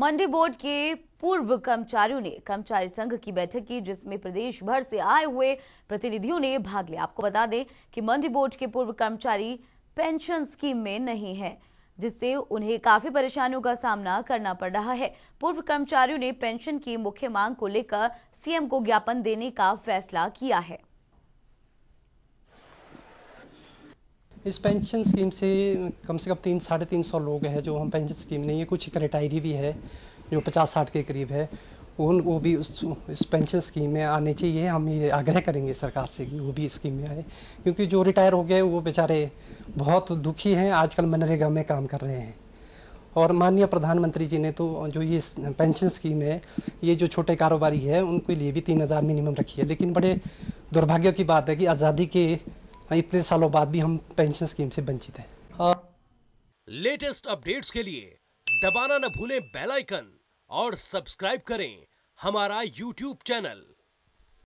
मंडी board के पूर्व कर्मचारियों ने कर्मचारी संघ की बैठक की जिसमें प्रदेश भर से आए हुए प्रतिनिधियों ने भाग लिया आपको बता दें कि मंडी बोर्ड के पूर्व कर्मचारी पेंशन स्कीम में नहीं है जिससे उन्हें काफी परेशानियों का सामना करना पड़ रहा है पूर्व कर्मचारियों ने पेंशन की मुख्य मांग को लेकर सीएम को ज्ञापन देने का फैसला किया है इस पेंशन स्कीम से कम से कम तीन साढ़े तीन सौ लोग हैं जो हम पेंशन स्कीम नहीं है कुछ रिटायरी भी है जो पचास साठ के करीब है उन वो भी उस इस पेंशन स्कीम में आने चाहिए हम ये आग्रह करेंगे सरकार से कि वो भी स्कीम में आए क्योंकि जो रिटायर हो गए वो बेचारे बहुत दुखी हैं आजकल मनरेगा में काम कर रहे हैं और माननीय प्रधानमंत्री जी ने तो जो ये पेंशन स्कीम है ये जो छोटे कारोबारी है उनके लिए भी तीन हज़ार मिनिमम रखी है लेकिन बड़े दुर्भाग्य की बात है कि आज़ादी के हाँ, इतने सालों बाद भी हम पेंशन स्कीम से वंचित हैं लेटेस्ट हाँ। अपडेट्स के लिए दबाना न भूलें बेल आइकन और सब्सक्राइब करें हमारा यूट्यूब चैनल